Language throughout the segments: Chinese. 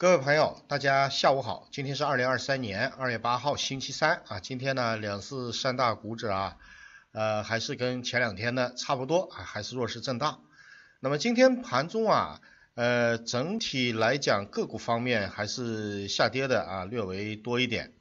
各位朋友，大家下午好。今天是二零二三年二月八号，星期三啊。今天呢，两市三大股指啊，呃，还是跟前两天呢差不多啊，还是弱势震荡。那么今天盘中啊，呃，整体来讲，个股方面还是下跌的啊，略为多一点。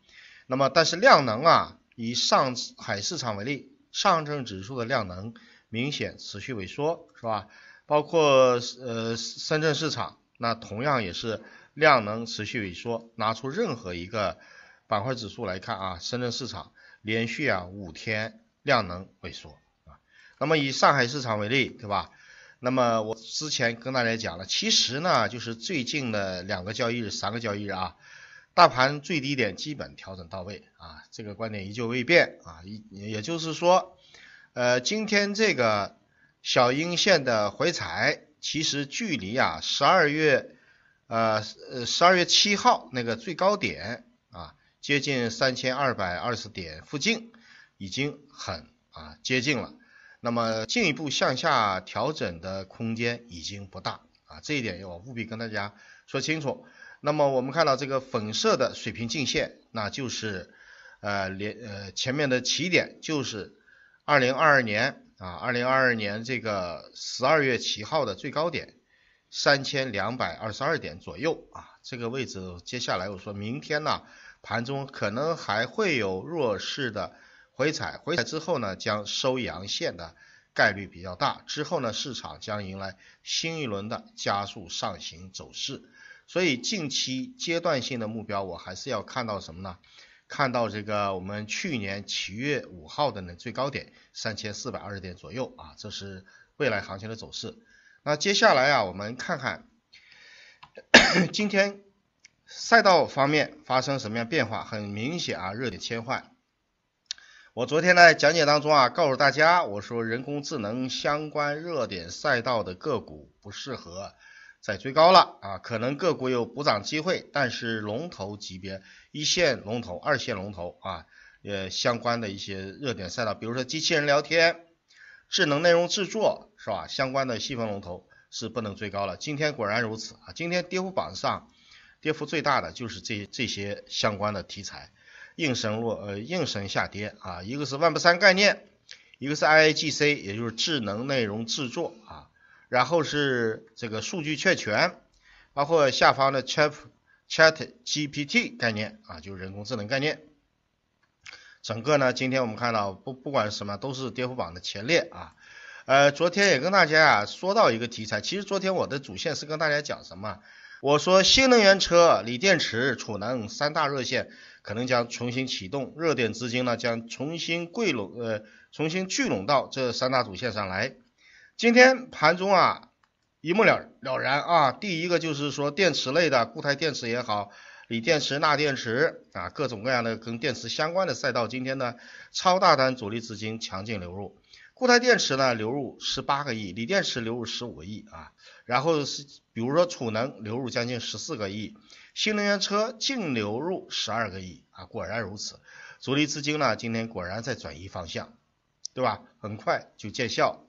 那么，但是量能啊，以上海市场为例，上证指数的量能明显持续萎缩，是吧？包括呃，深圳市场，那同样也是。量能持续萎缩，拿出任何一个板块指数来看啊，深圳市场连续啊五天量能萎缩啊。那么以上海市场为例，对吧？那么我之前跟大家讲了，其实呢就是最近的两个交易日、三个交易日啊，大盘最低点基本调整到位啊，这个观点依旧未变啊。也也就是说，呃，今天这个小阴线的回踩，其实距离啊十二月。呃，呃，十二月七号那个最高点啊，接近三千二百二十点附近，已经很啊接近了。那么进一步向下调整的空间已经不大啊，这一点要务必跟大家说清楚。那么我们看到这个粉色的水平进线，那就是呃，连呃前面的起点就是二零二二年啊，二零二二年这个十二月七号的最高点。三千两百二十二点左右啊，这个位置接下来我说明天呢，盘中可能还会有弱势的回踩，回踩之后呢，将收阳线的概率比较大，之后呢，市场将迎来新一轮的加速上行走势。所以近期阶段性的目标，我还是要看到什么呢？看到这个我们去年七月五号的呢最高点三千四百二十点左右啊，这是未来行情的走势。那接下来啊，我们看看今天赛道方面发生什么样变化？很明显啊，热点切换。我昨天在讲解当中啊，告诉大家我说人工智能相关热点赛道的个股不适合再追高了啊，可能个股有补涨机会，但是龙头级别、一线龙头、二线龙头啊，呃，相关的一些热点赛道，比如说机器人聊天。智能内容制作是吧？相关的细分龙头是不能追高了。今天果然如此啊！今天跌幅榜上跌幅最大的就是这这些相关的题材，应声落呃应声下跌啊！一个是万步三概念，一个是 IAGC 也就是智能内容制作啊，然后是这个数据确权，包括下方的 Chat Chat GPT 概念啊，就是人工智能概念。整个呢，今天我们看到不不管是什么，都是跌幅榜的前列啊。呃，昨天也跟大家啊说到一个题材，其实昨天我的主线是跟大家讲什么？我说新能源车、锂电池、储能三大热线可能将重新启动，热点资金呢将重新归拢呃重新聚拢到这三大主线上来。今天盘中啊一目了了然啊，第一个就是说电池类的固态电池也好。锂电池、钠电池啊，各种各样的跟电池相关的赛道，今天呢，超大单主力资金强劲流入，固态电池呢流入十八个亿，锂电池流入十五个亿啊，然后是比如说储能流入将近十四个亿，新能源车净流入十二个亿啊，果然如此，主力资金呢今天果然在转移方向，对吧？很快就见效，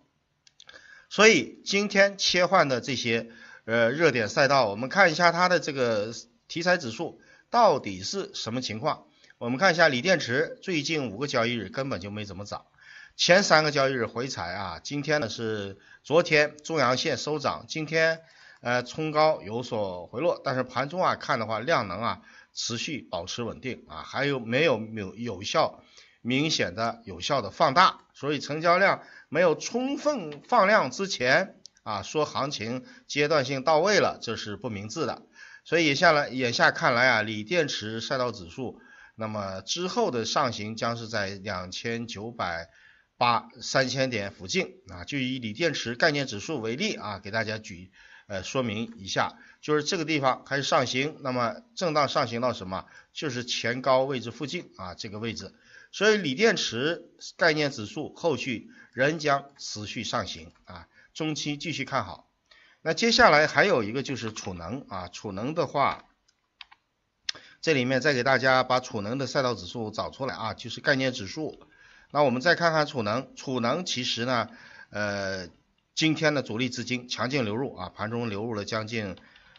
所以今天切换的这些呃热点赛道，我们看一下它的这个。题材指数到底是什么情况？我们看一下锂电池，最近五个交易日根本就没怎么涨，前三个交易日回踩啊，今天呢是昨天中阳线收涨，今天呃冲高有所回落，但是盘中啊看的话量能啊持续保持稳定啊，还有没有有有效明显的有效的放大？所以成交量没有充分放量之前啊，说行情阶段性到位了，这是不明智的。所以，下来眼下看来啊，锂电池赛道指数，那么之后的上行将是在两千九百八三千点附近啊。就以锂电池概念指数为例啊，给大家举呃说明一下，就是这个地方开始上行，那么震荡上行到什么？就是前高位置附近啊，这个位置。所以，锂电池概念指数后续仍将持续上行啊，中期继续看好。那接下来还有一个就是储能啊，储能的话，这里面再给大家把储能的赛道指数找出来啊，就是概念指数。那我们再看看储能，储能其实呢，呃，今天的主力资金强劲流入啊，盘中流入了将近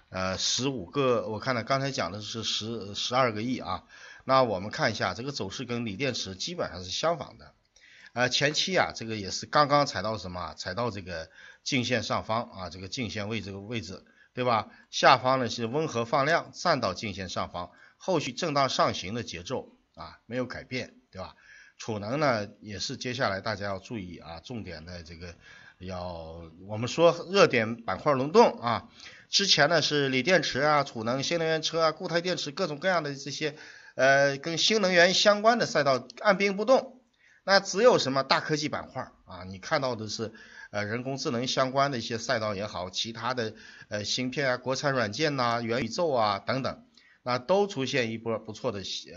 呃十五个，我看了刚才讲的是十十二个亿啊。那我们看一下这个走势跟锂电池基本上是相仿的，呃，前期啊这个也是刚刚踩到什么，踩到这个。颈线上方啊，这个颈线位这个位置，对吧？下方呢是温和放量，站到颈线上方，后续震荡上行的节奏啊，没有改变，对吧？储能呢也是接下来大家要注意啊，重点的这个要我们说热点板块轮动啊，之前呢是锂电池啊、储能、新能源车啊、固态电池各种各样的这些呃跟新能源相关的赛道按兵不动，那只有什么大科技板块啊，你看到的是。呃，人工智能相关的一些赛道也好，其他的呃芯片啊、国产软件呐、元宇宙啊等等，那都出现一波不错的呃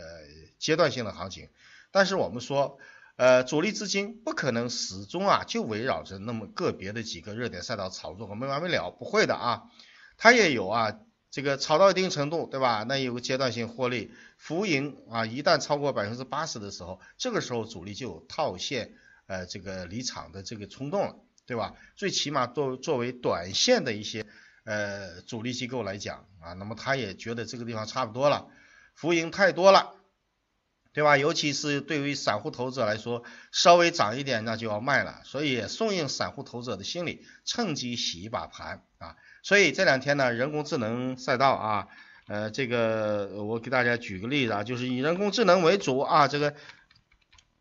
阶段性的行情。但是我们说，呃，主力资金不可能始终啊就围绕着那么个别的几个热点赛道炒作和没完没了，不会的啊。它也有啊，这个炒到一定程度，对吧？那有个阶段性获利浮盈啊，一旦超过百分之八十的时候，这个时候主力就有套现呃这个离场的这个冲动了。对吧？最起码作作为短线的一些呃主力机构来讲啊，那么他也觉得这个地方差不多了，浮盈太多了，对吧？尤其是对于散户投资者来说，稍微涨一点那就要卖了，所以顺应散户投资者的心理，趁机洗一把盘啊。所以这两天呢，人工智能赛道啊，呃，这个我给大家举个例子啊，就是以人工智能为主啊，这个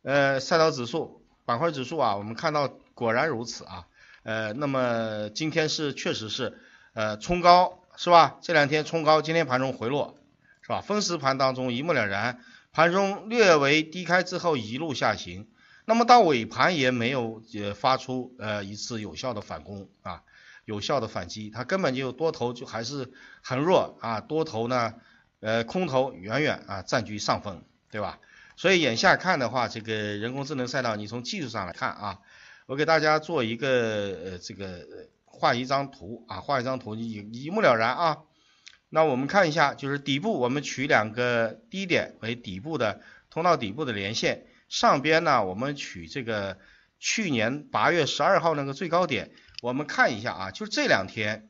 呃赛道指数。板块指数啊，我们看到果然如此啊。呃，那么今天是确实是，呃，冲高是吧？这两天冲高，今天盘中回落是吧？分时盘当中一目了然，盘中略微低开之后一路下行，那么到尾盘也没有呃发出呃一次有效的反攻啊，有效的反击，它根本就多头就还是很弱啊，多头呢呃空头远远啊占据上风，对吧？所以眼下看的话，这个人工智能赛道，你从技术上来看啊，我给大家做一个呃这个画一张图啊，画一张图一一目了然啊。那我们看一下，就是底部我们取两个低点为底部的通道底部的连线，上边呢我们取这个去年八月十二号那个最高点，我们看一下啊，就是这两天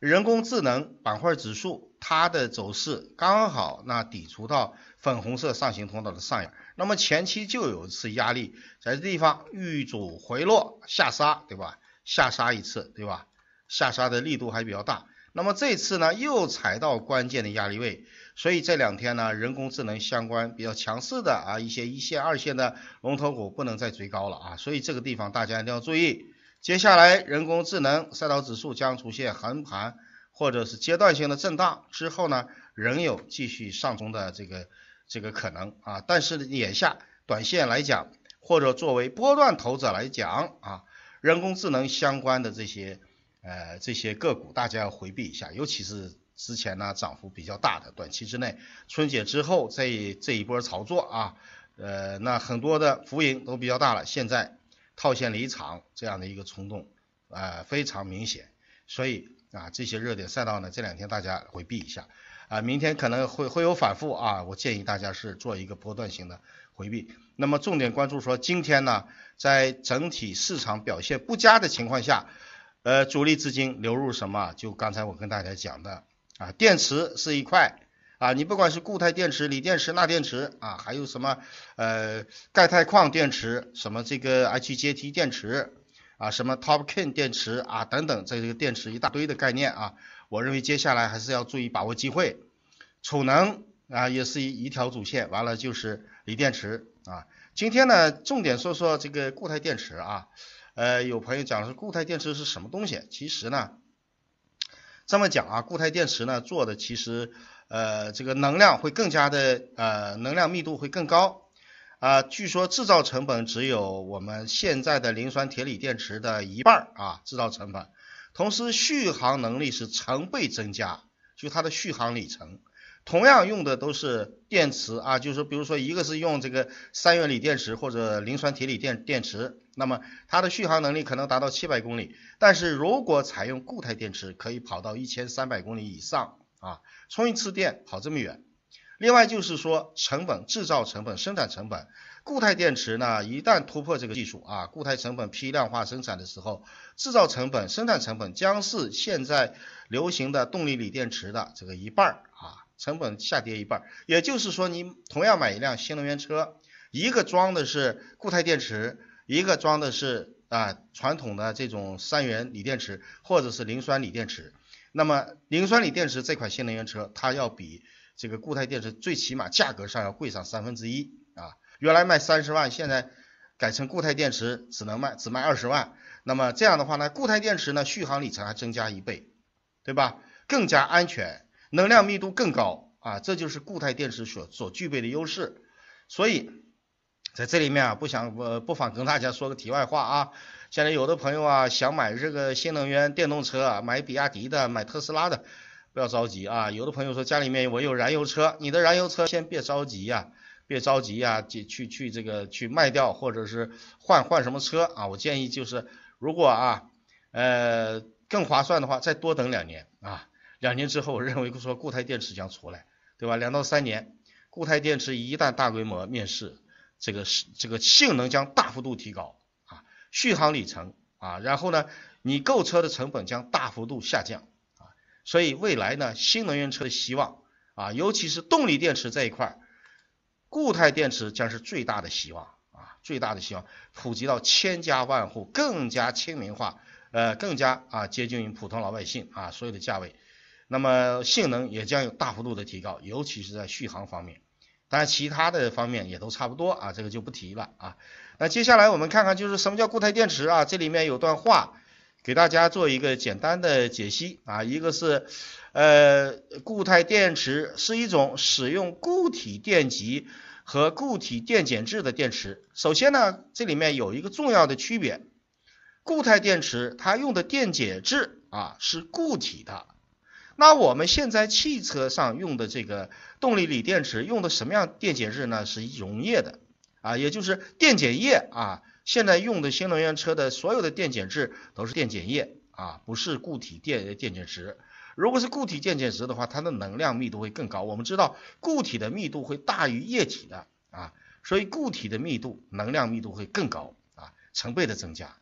人工智能板块指数。它的走势刚好那抵触到粉红色上行通道的上沿，那么前期就有一次压力在这地方遇阻回落下杀，对吧？下杀一次，对吧？下杀的力度还比较大，那么这次呢又踩到关键的压力位，所以这两天呢人工智能相关比较强势的啊一些一线二线的龙头股不能再追高了啊，所以这个地方大家一定要注意，接下来人工智能赛道指数将出现横盘。或者是阶段性的震荡之后呢，仍有继续上冲的这个这个可能啊。但是眼下短线来讲，或者作为波段投资者来讲啊，人工智能相关的这些呃这些个股，大家要回避一下，尤其是之前呢涨幅比较大的，短期之内春节之后这这一波炒作啊，呃那很多的浮盈都比较大了，现在套现离场这样的一个冲动啊非常明显，所以。啊，这些热点赛道呢，这两天大家回避一下啊，明天可能会会有反复啊，我建议大家是做一个波段型的回避。那么重点关注说，今天呢，在整体市场表现不佳的情况下，呃，主力资金流入什么？就刚才我跟大家讲的啊，电池是一块啊，你不管是固态电池、锂电池、钠电池啊，还有什么呃钙钛矿电池、什么这个 HJT 电池。啊，什么 top k i n 电池啊，等等，这个电池一大堆的概念啊，我认为接下来还是要注意把握机会，储能啊也是一一条主线，完了就是锂电池啊。今天呢，重点说说这个固态电池啊，呃，有朋友讲说固态电池是什么东西？其实呢，这么讲啊，固态电池呢做的其实呃这个能量会更加的呃能量密度会更高。啊，据说制造成本只有我们现在的磷酸铁锂电池的一半儿啊，制造成本，同时续航能力是成倍增加，就它的续航里程，同样用的都是电池啊，就是比如说一个是用这个三元锂电池或者磷酸铁锂电电池，那么它的续航能力可能达到七百公里，但是如果采用固态电池，可以跑到一千三百公里以上啊，充一次电跑这么远。另外就是说，成本、制造成本、生产成本，固态电池呢，一旦突破这个技术啊，固态成本批量化生产的时候，制造成本、生产成本将是现在流行的动力锂电池的这个一半儿啊，成本下跌一半儿。也就是说，你同样买一辆新能源车，一个装的是固态电池，一个装的是啊传统的这种三元锂电池或者是磷酸锂电池，那么磷酸锂电池这款新能源车，它要比。这个固态电池最起码价格上要贵上三分之一啊，原来卖三十万，现在改成固态电池只能卖只卖二十万，那么这样的话呢，固态电池呢续航里程还增加一倍，对吧？更加安全，能量密度更高啊，这就是固态电池所所具备的优势。所以在这里面啊，不想不不妨跟大家说个题外话啊，现在有的朋友啊想买这个新能源电动车，啊，买比亚迪的，买特斯拉的。不要着急啊！有的朋友说家里面我有燃油车，你的燃油车先别着急呀，别着急呀，去去去这个去卖掉或者是换换什么车啊？我建议就是如果啊，呃更划算的话，再多等两年啊。两年之后，我认为说固态电池将出来，对吧？两到三年，固态电池一旦大规模面世，这个是这个性能将大幅度提高啊，续航里程啊，然后呢，你购车的成本将大幅度下降。所以未来呢，新能源车的希望啊，尤其是动力电池这一块，固态电池将是最大的希望啊，最大的希望普及到千家万户，更加亲民化，呃，更加啊接近于普通老百姓啊，所有的价位，那么性能也将有大幅度的提高，尤其是在续航方面，当然其他的方面也都差不多啊，这个就不提了啊。那接下来我们看看就是什么叫固态电池啊，这里面有段话。给大家做一个简单的解析啊，一个是，呃，固态电池是一种使用固体电极和固体电解质的电池。首先呢，这里面有一个重要的区别，固态电池它用的电解质啊是固体的，那我们现在汽车上用的这个动力锂电池用的什么样电解质呢？是溶液的啊，也就是电解液啊。现在用的新能源车的所有的电解质都是电解液啊，不是固体电电解质。如果是固体电解质的话，它的能量密度会更高。我们知道固体的密度会大于液体的啊，所以固体的密度能量密度会更高啊，成倍的增加。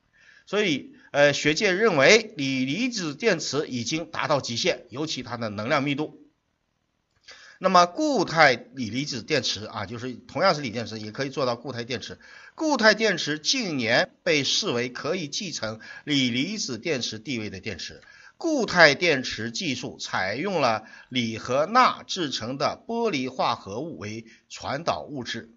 所以呃，学界认为锂离子电池已经达到极限，尤其它的能量密度。那么固态锂离子电池啊，就是同样是锂电池，也可以做到固态电池。固态电池近年被视为可以继承锂离子电池地位的电池。固态电池技术采用了锂和钠制成的玻璃化合物为传导物质，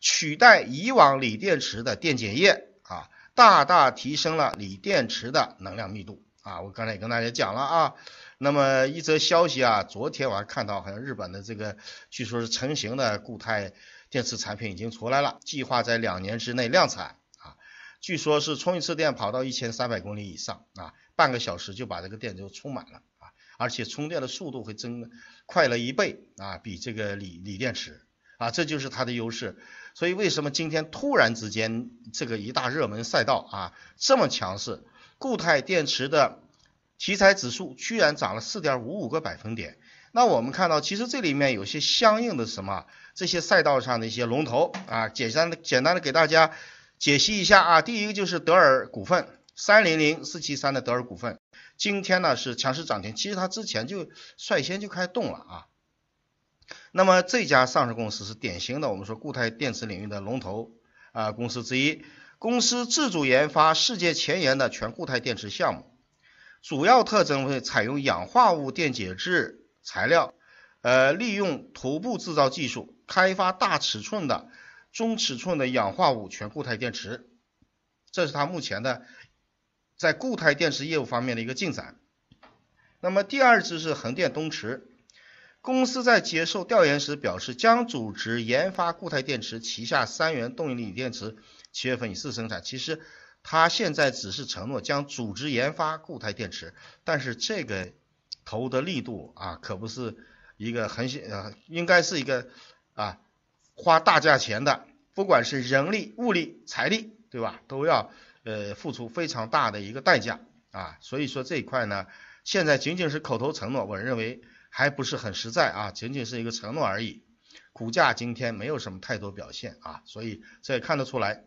取代以往锂电池的电解液啊，大大提升了锂电池的能量密度啊。我刚才也跟大家讲了啊。那么一则消息啊，昨天我还看到，好像日本的这个，据说是成型的固态电池产品已经出来了，计划在两年之内量产啊，据说是充一次电跑到一千三百公里以上啊，半个小时就把这个电就充满了啊，而且充电的速度会增快了一倍啊，比这个锂锂电池啊，这就是它的优势，所以为什么今天突然之间这个一大热门赛道啊这么强势？固态电池的。题材指数居然涨了四点五五个百分点，那我们看到，其实这里面有些相应的什么，这些赛道上的一些龙头啊，简单的简单的给大家解析一下啊。第一个就是德尔股份三零零四七三的德尔股份，今天呢是强势涨停，其实它之前就率先就开动了啊。那么这家上市公司是典型的我们说固态电池领域的龙头啊公司之一，公司自主研发世界前沿的全固态电池项目。主要特征为采用氧化物电解质材料，呃，利用涂布制造技术开发大尺寸的、中尺寸的氧化物全固态电池，这是它目前的在固态电池业务方面的一个进展。那么第二支是横店东池，公司在接受调研时表示将组织研发固态电池，旗下三元动力锂电池七月份以试生产。其实。他现在只是承诺将组织研发固态电池，但是这个投的力度啊，可不是一个很呃，应该是一个啊花大价钱的，不管是人力、物力、财力，对吧？都要呃付出非常大的一个代价啊。所以说这一块呢，现在仅仅是口头承诺，我认为还不是很实在啊，仅仅是一个承诺而已。股价今天没有什么太多表现啊，所以这也看得出来。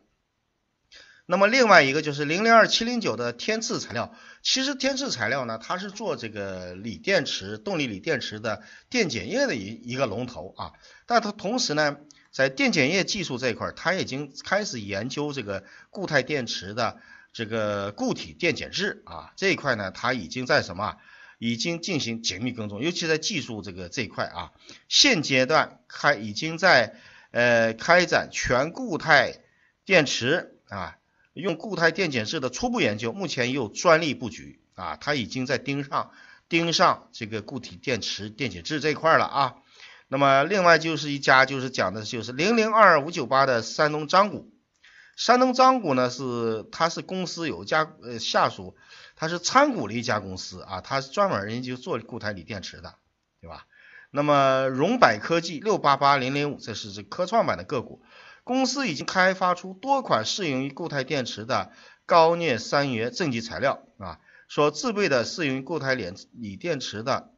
那么另外一个就是零零二七零九的天赐材料，其实天赐材料呢，它是做这个锂电池动力锂电池的电解液的一一个龙头啊，但它同时呢，在电解液技术这一块，它已经开始研究这个固态电池的这个固体电解质啊这一块呢，它已经在什么已经进行紧密跟踪，尤其在技术这个这一块啊，现阶段开已经在呃开展全固态电池啊。用固态电解质的初步研究，目前也有专利布局啊，它已经在盯上盯上这个固体电池电解质这一块了啊。那么另外就是一家就是讲的就是零零二五九八的山东章谷，山东章谷呢是它是公司有一家呃下属，它是参股了一家公司啊，它专门人家就做固态锂电池的，对吧？那么荣百科技六八八零零五，这是这科创板的个股。公司已经开发出多款适用于固态电池的高镍三元正极材料啊，所制备的适用于固态锂锂电池的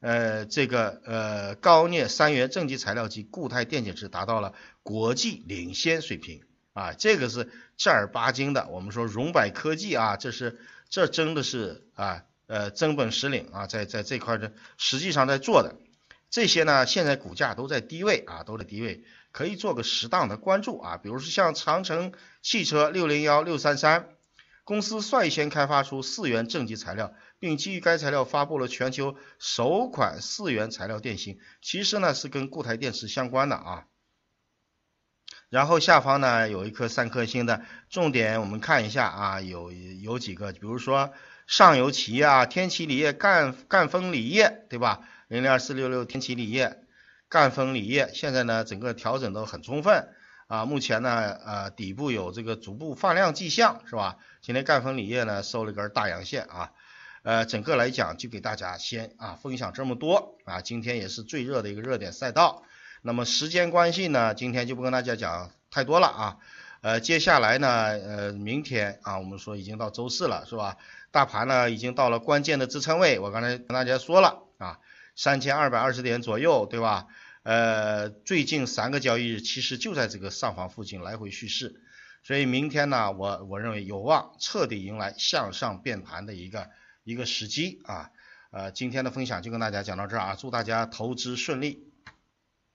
呃这个呃高镍三元正极材料及固态电解质达到了国际领先水平啊，这个是正儿八经的。我们说荣百科技啊，这是这真的是啊呃真本实领啊，在在这块的实际上在做的这些呢，现在股价都在低位啊，都在低位。可以做个适当的关注啊，比如说像长城汽车六零幺六三三公司率先开发出四元正极材料，并基于该材料发布了全球首款四元材料电芯，其实呢是跟固态电池相关的啊。然后下方呢有一颗三颗星的，重点我们看一下啊，有有几个，比如说上游企业啊，天齐锂业、赣赣锋锂业，对吧？零零二四六六天齐锂业。赣锋锂业现在呢，整个调整都很充分啊，目前呢，呃，底部有这个逐步放量迹象，是吧？今天赣锋锂业呢收了一根大阳线啊，呃，整个来讲就给大家先啊分享这么多啊，今天也是最热的一个热点赛道，那么时间关系呢，今天就不跟大家讲太多了啊，呃，接下来呢，呃，明天啊，我们说已经到周四了，是吧？大盘呢已经到了关键的支撑位，我刚才跟大家说了啊。三千二百二十点左右，对吧？呃，最近三个交易日其实就在这个上方附近来回蓄势，所以明天呢，我我认为有望彻底迎来向上变盘的一个一个时机啊。呃，今天的分享就跟大家讲到这儿啊，祝大家投资顺利。